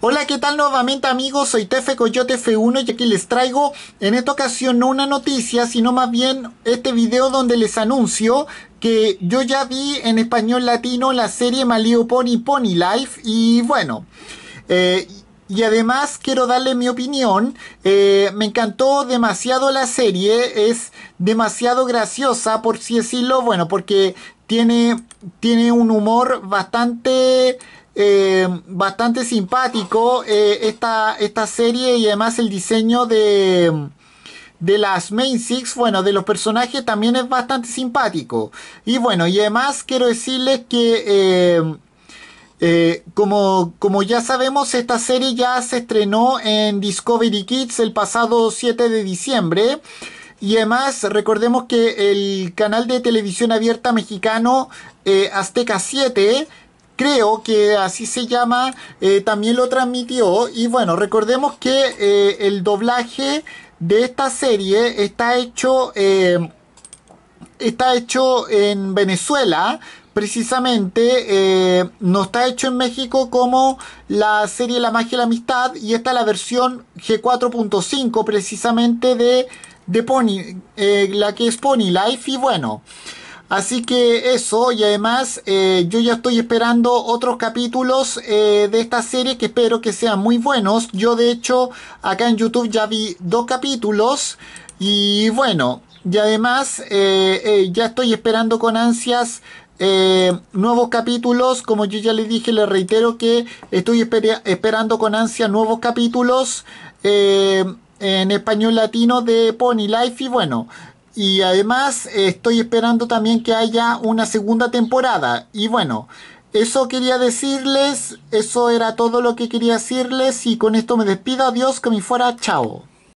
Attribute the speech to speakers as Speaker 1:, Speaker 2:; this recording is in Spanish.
Speaker 1: Hola, ¿qué tal nuevamente amigos? Soy Tefe Coyote F1 y aquí les traigo en esta ocasión no una noticia, sino más bien este video donde les anuncio que yo ya vi en español latino la serie Malio Pony Pony Life y bueno... Eh, y además quiero darle mi opinión. Eh, me encantó demasiado la serie. Es demasiado graciosa, por si decirlo. Bueno, porque tiene, tiene un humor bastante eh, bastante simpático eh, esta, serie y además el diseño de de las Main Six, bueno, de los personajes también es bastante simpático. Y bueno, y además quiero decirles que, eh, como, como ya sabemos, esta serie ya se estrenó en Discovery Kids el pasado 7 de diciembre. Y además, recordemos que el canal de televisión abierta mexicano Azteca 7 creo que así se llama, eh, también lo transmitió. Y bueno, recordemos que eh, el doblaje de esta serie está hecho, eh, está hecho en Venezuela. Precisamente no está hecho en México como la serie La magia y la amistad y esta es la versión G4.5 precisamente de, de Pony, la que es Pony Life y bueno. Así que eso, y además eh, yo ya estoy esperando otros capítulos eh, de esta serie que espero que sean muy buenos. Yo de hecho acá en YouTube ya vi dos capítulos y bueno, y además eh, ya estoy esperando con ansias nuevos capítulos. Como yo ya le dije, les reitero que estoy esperando con ansias nuevos capítulos en español latino de Pony Life. Y bueno, y además estoy esperando también que haya una segunda temporada. Y bueno, eso quería decirles, eso era todo lo que quería decirles y con esto me despido, adiós, que me fuera, chao.